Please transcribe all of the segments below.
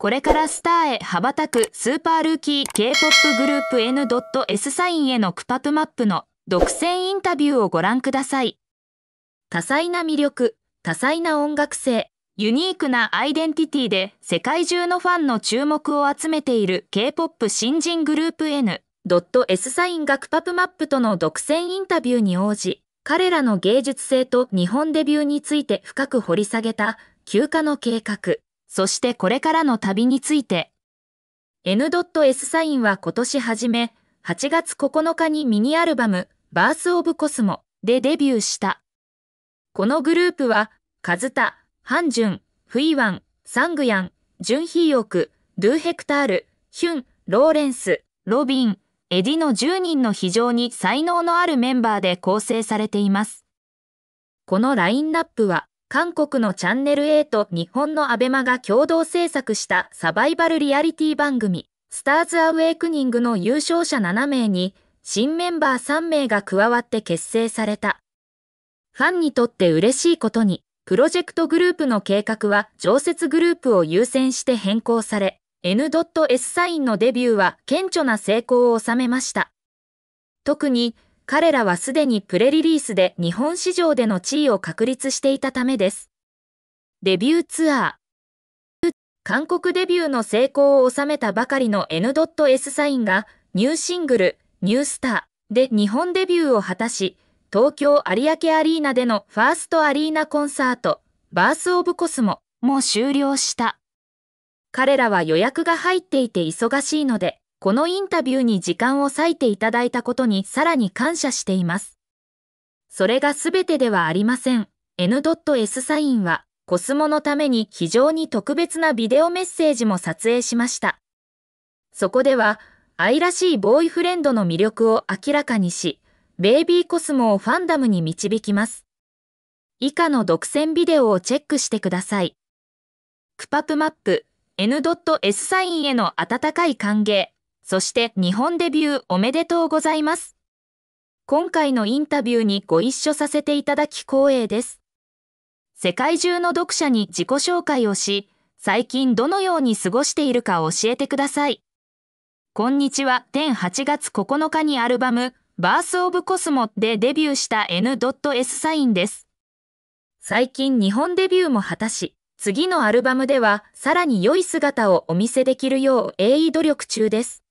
これからスターへ羽ばたくスーパールーキー K-POP グループ N.S サインへのクパプマップの独占インタビューをご覧ください。多彩な魅力、多彩な音楽性、ユニークなアイデンティティで世界中のファンの注目を集めている K-POP 新人グループ N.S サインがクパプマップとの独占インタビューに応じ、彼らの芸術性と日本デビューについて深く掘り下げた休暇の計画。そしてこれからの旅について。N.S サインは今年初め、8月9日にミニアルバム、バース・オブ・コスモでデビューした。このグループは、カズタ、ハンジュン、フイワン、サングヤン、ジュンヒーオク、ドゥヘクタール、ヒュン、ローレンス、ロビン、エディの10人の非常に才能のあるメンバーで構成されています。このラインナップは、韓国のチャンネル A と日本のアベマが共同制作したサバイバルリアリティ番組、スターズ・アウェイクニングの優勝者7名に、新メンバー3名が加わって結成された。ファンにとって嬉しいことに、プロジェクトグループの計画は常設グループを優先して変更され、N.S サインのデビューは顕著な成功を収めました。特に、彼らはすでにプレリリースで日本市場での地位を確立していたためです。デビューツアー韓国デビューの成功を収めたばかりの N.S サインがニューシングル、ニュースターで日本デビューを果たし、東京有明アリーナでのファーストアリーナコンサート、バースオブコスモも終了した。彼らは予約が入っていて忙しいので、このインタビューに時間を割いていただいたことにさらに感謝しています。それが全てではありません。N.S サインは、コスモのために非常に特別なビデオメッセージも撮影しました。そこでは、愛らしいボーイフレンドの魅力を明らかにし、ベイビーコスモをファンダムに導きます。以下の独占ビデオをチェックしてください。クパプマップ N.S サインへの温かい歓迎。そして日本デビューおめでとうございます。今回のインタビューにご一緒させていただき光栄です。世界中の読者に自己紹介をし、最近どのように過ごしているか教えてください。こんにちは、天8月9日にアルバム、バースオブコスモでデビューした N.S サインです。最近日本デビューも果たし、次のアルバムではさらに良い姿をお見せできるよう鋭意努力中です。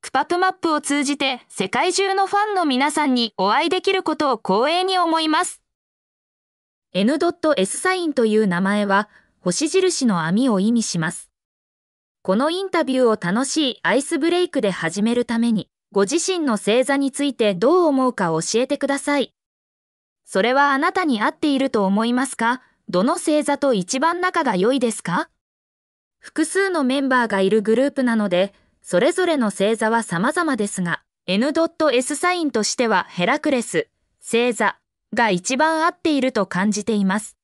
クパプマップを通じて世界中のファンの皆さんにお会いできることを光栄に思います。N.S サインという名前は星印の網を意味します。このインタビューを楽しいアイスブレイクで始めるために、ご自身の星座についてどう思うか教えてください。それはあなたに合っていると思いますかどの星座と一番仲が良いですか複数のメンバーがいるグループなので、それぞれの星座は様々ですが、N.S サインとしてはヘラクレス、星座が一番合っていると感じています。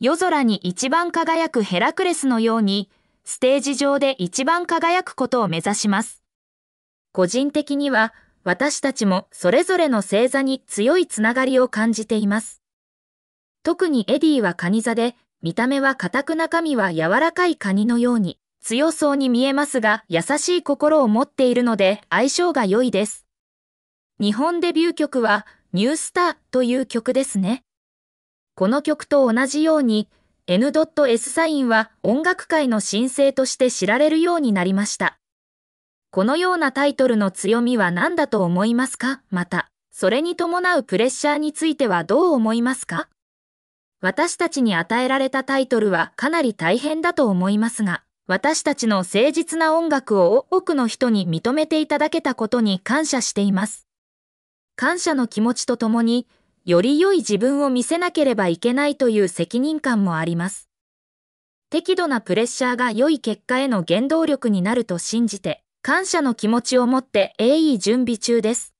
夜空に一番輝くヘラクレスのように、ステージ上で一番輝くことを目指します。個人的には、私たちもそれぞれの星座に強いつながりを感じています。特にエディはカニ座で、見た目は硬く中身は柔らかいカニのように、強そうに見えますが、優しい心を持っているので相性が良いです。日本デビュー曲は、ニュースターという曲ですね。この曲と同じように、N.S サインは音楽界の新星として知られるようになりました。このようなタイトルの強みは何だと思いますかまた、それに伴うプレッシャーについてはどう思いますか私たちに与えられたタイトルはかなり大変だと思いますが、私たちの誠実な音楽を多くの人に認めていただけたことに感謝しています。感謝の気持ちとともに、より良い自分を見せなければいけないという責任感もあります。適度なプレッシャーが良い結果への原動力になると信じて、感謝の気持ちを持って鋭意準備中です。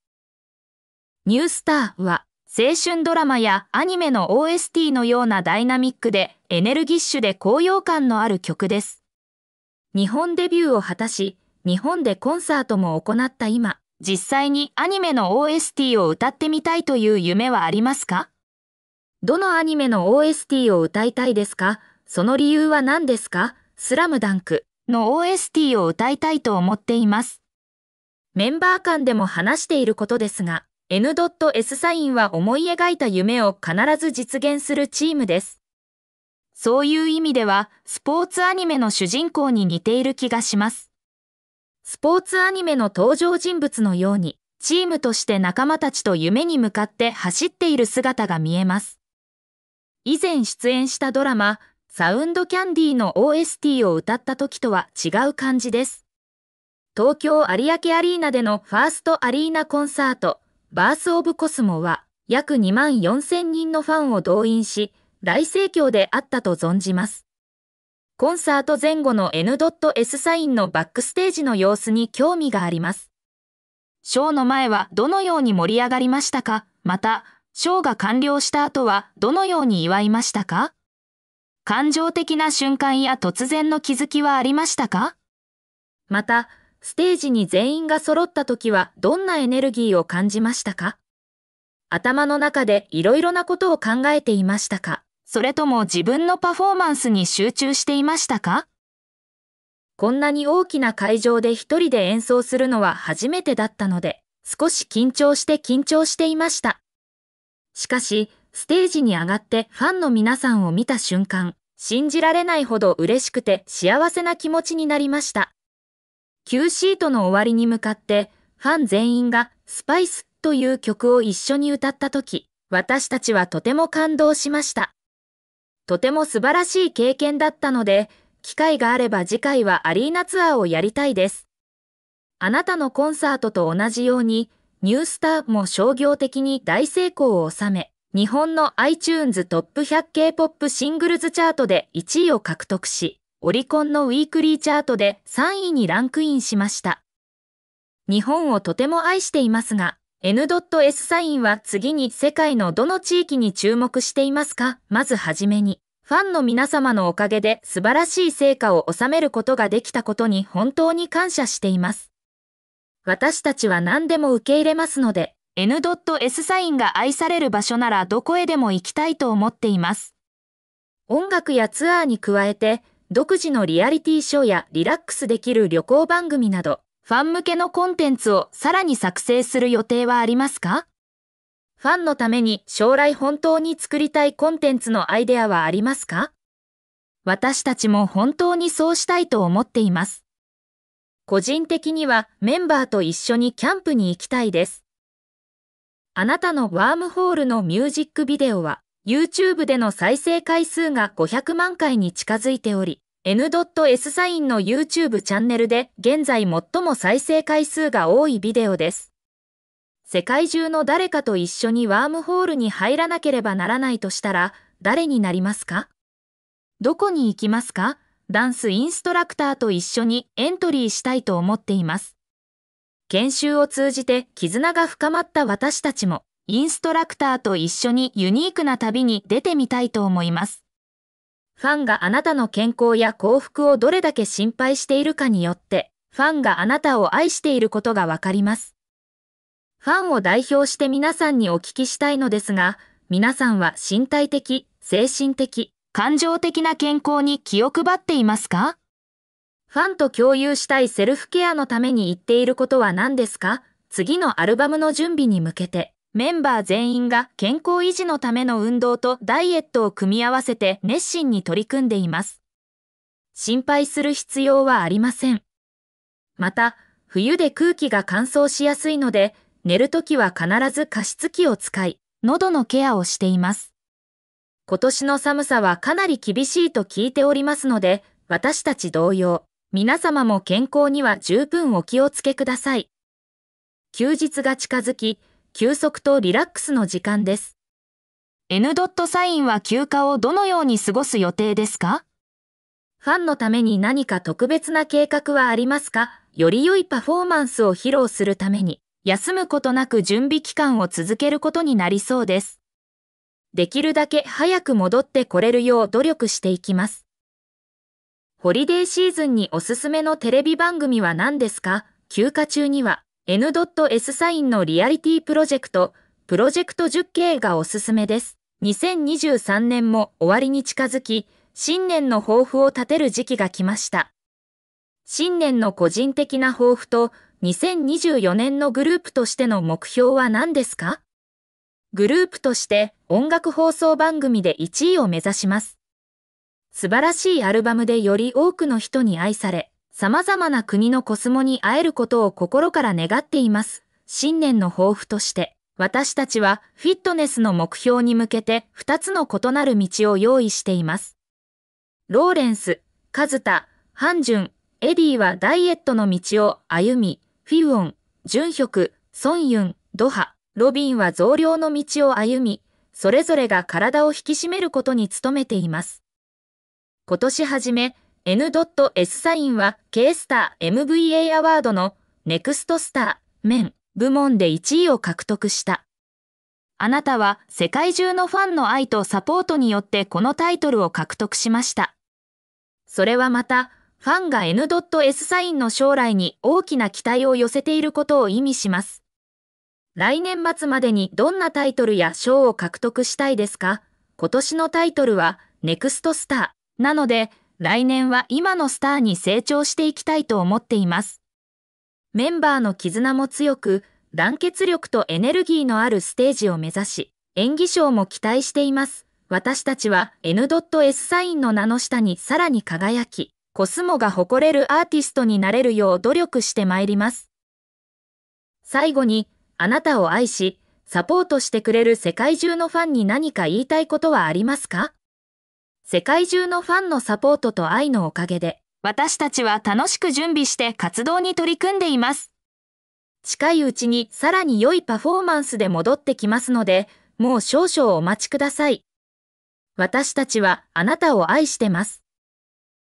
ニュースターは、青春ドラマやアニメの OST のようなダイナミックでエネルギッシュで高揚感のある曲です。日本デビューを果たし、日本でコンサートも行った今、実際にアニメの OST を歌ってみたいという夢はありますかどのアニメの OST を歌いたいですかその理由は何ですかスラムダンクの OST を歌いたいと思っています。メンバー間でも話していることですが、N.S サインは思い描いた夢を必ず実現するチームです。そういう意味では、スポーツアニメの主人公に似ている気がします。スポーツアニメの登場人物のように、チームとして仲間たちと夢に向かって走っている姿が見えます。以前出演したドラマ、サウンドキャンディの OST を歌った時とは違う感じです。東京有明アリーナでのファーストアリーナコンサート、バースオブコスモは、約2万4000人のファンを動員し、大盛況であったと存じます。コンサート前後の N.S サインのバックステージの様子に興味があります。ショーの前はどのように盛り上がりましたかまた、ショーが完了した後はどのように祝いましたか感情的な瞬間や突然の気づきはありましたかまた、ステージに全員が揃った時はどんなエネルギーを感じましたか頭の中でいろいろなことを考えていましたかそれとも自分のパフォーマンスに集中していましたかこんなに大きな会場で一人で演奏するのは初めてだったので、少し緊張して緊張していました。しかし、ステージに上がってファンの皆さんを見た瞬間、信じられないほど嬉しくて幸せな気持ちになりました。Q シートの終わりに向かって、ファン全員がスパイスという曲を一緒に歌った時、私たちはとても感動しました。とても素晴らしい経験だったので、機会があれば次回はアリーナツアーをやりたいです。あなたのコンサートと同じように、ニュースターも商業的に大成功を収め、日本の iTunes トップ 100K-POP シングルズチャートで1位を獲得し、オリコンのウィークリーチャートで3位にランクインしました。日本をとても愛していますが、N.S サインは次に世界のどの地域に注目していますかまずはじめに、ファンの皆様のおかげで素晴らしい成果を収めることができたことに本当に感謝しています。私たちは何でも受け入れますので、N.S サインが愛される場所ならどこへでも行きたいと思っています。音楽やツアーに加えて、独自のリアリティショーやリラックスできる旅行番組など、ファン向けのコンテンツをさらに作成する予定はありますかファンのために将来本当に作りたいコンテンツのアイデアはありますか私たちも本当にそうしたいと思っています。個人的にはメンバーと一緒にキャンプに行きたいです。あなたのワームホールのミュージックビデオは YouTube での再生回数が500万回に近づいており、N.S サインの YouTube チャンネルで現在最も再生回数が多いビデオです。世界中の誰かと一緒にワームホールに入らなければならないとしたら、誰になりますかどこに行きますかダンスインストラクターと一緒にエントリーしたいと思っています。研修を通じて絆が深まった私たちも、インストラクターと一緒にユニークな旅に出てみたいと思います。ファンがあなたの健康や幸福をどれだけ心配しているかによって、ファンがあなたを愛していることがわかります。ファンを代表して皆さんにお聞きしたいのですが、皆さんは身体的、精神的、感情的な健康に気を配っていますかファンと共有したいセルフケアのために言っていることは何ですか次のアルバムの準備に向けて。メンバー全員が健康維持のための運動とダイエットを組み合わせて熱心に取り組んでいます。心配する必要はありません。また、冬で空気が乾燥しやすいので、寝るときは必ず加湿器を使い、喉のケアをしています。今年の寒さはかなり厳しいと聞いておりますので、私たち同様、皆様も健康には十分お気をつけください。休日が近づき、休息とリラックスの時間です。N. サインは休暇をどのように過ごす予定ですかファンのために何か特別な計画はありますかより良いパフォーマンスを披露するために、休むことなく準備期間を続けることになりそうです。できるだけ早く戻ってこれるよう努力していきます。ホリデーシーズンにおすすめのテレビ番組は何ですか休暇中には N.S サインのリアリティプロジェクト、プロジェクト 10K がおすすめです。2023年も終わりに近づき、新年の抱負を立てる時期が来ました。新年の個人的な抱負と、2024年のグループとしての目標は何ですかグループとして音楽放送番組で1位を目指します。素晴らしいアルバムでより多くの人に愛され、様々な国のコスモに会えることを心から願っています。新年の抱負として、私たちはフィットネスの目標に向けて2つの異なる道を用意しています。ローレンス、カズタ、ハンジュン、エディはダイエットの道を歩み、フィウオン、ジュンヒョク、ソンユン、ドハ、ロビンは増量の道を歩み、それぞれが体を引き締めることに努めています。今年初め、N.S サインは K スター MVA アワードのネクストスター面部門で1位を獲得した。あなたは世界中のファンの愛とサポートによってこのタイトルを獲得しました。それはまた、ファンが N.S サインの将来に大きな期待を寄せていることを意味します。来年末までにどんなタイトルや賞を獲得したいですか今年のタイトルはネクストスターなので、来年は今のスターに成長していきたいと思っています。メンバーの絆も強く、団結力とエネルギーのあるステージを目指し、演技賞も期待しています。私たちは N.S サインの名の下にさらに輝き、コスモが誇れるアーティストになれるよう努力してまいります。最後に、あなたを愛し、サポートしてくれる世界中のファンに何か言いたいことはありますか世界中のファンのサポートと愛のおかげで、私たちは楽しく準備して活動に取り組んでいます。近いうちにさらに良いパフォーマンスで戻ってきますので、もう少々お待ちください。私たちはあなたを愛してます。